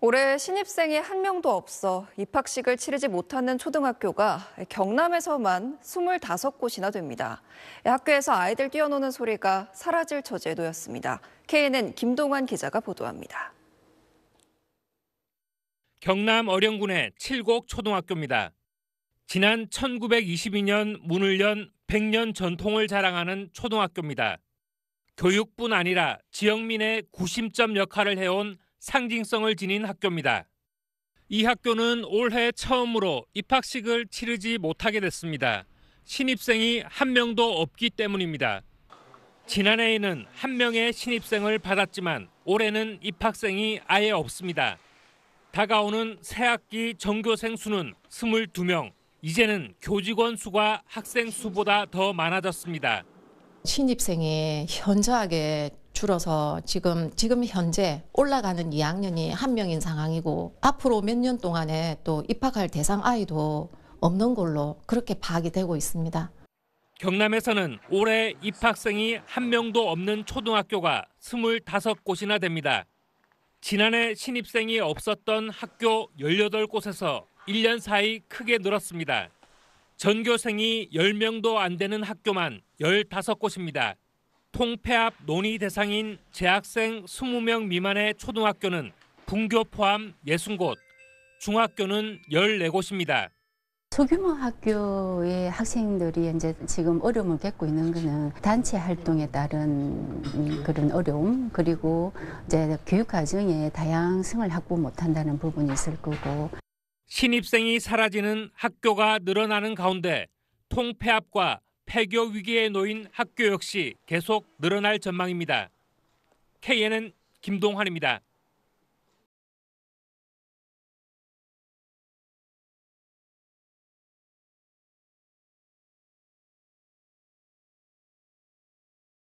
올해 신입생이 한 명도 없어 입학식을 치르지 못하는 초등학교가 경남에서만 25곳이나 됩니다. 학교에서 아이들 뛰어노는 소리가 사라질 처지에 놓였습니다. KNN 김동환 기자가 보도합니다. 경남 어령군의 칠곡 초등학교입니다. 지난 1922년 문을 연 100년 전통을 자랑하는 초등학교입니다. 교육뿐 아니라 지역민의 구심점 역할을 해온 상징성을 지닌 학교입니다. 이 학교는 올해 처음으로 입학식을 치르지 못하게 됐습니다. 신입생이 한 명도 없기 때문입니다. 지난해에는 한 명의 신입생을 받았지만 올해는 입학생이 아예 없습니다. 다가오는 새 학기 전교생 수는 22명. 이제는 교직원 수가 학생 수보다 더 많아졌습니다. 신입생이 현저하게 줄어서 지금 지금 현재 올라가는 2학년이 한 명인 상황이고 앞으로 몇 년 동안에 또 입학할 대상 아이도 없는 걸로 그렇게 파악이 되고 있습니다. 경남에서는 올해 입학생이 한 명도 없는 초등학교가 25곳이나 됩니다. 지난해 신입생이 없었던 학교 18곳에서 1년 사이 크게 늘었습니다. 전교생이 10명도 안 되는 학교만 15곳입니다. 통폐합 논의 대상인 재학생 20명 미만의 초등학교는 분교 포함 60곳, 중학교는 14곳입니다. 소규모 학교의 학생들이 이제 지금 어려움을 겪고 있는 것은 단체 활동에 따른 그런 어려움 그리고 이제 교육 과정에 다양성을 확보 못한다는 부분이 있을 거고 신입생이 사라지는 학교가 늘어나는 가운데 통폐합과 폐교 위기에 놓인 학교 역시 계속 늘어날 전망입니다. KNN 김동환입니다.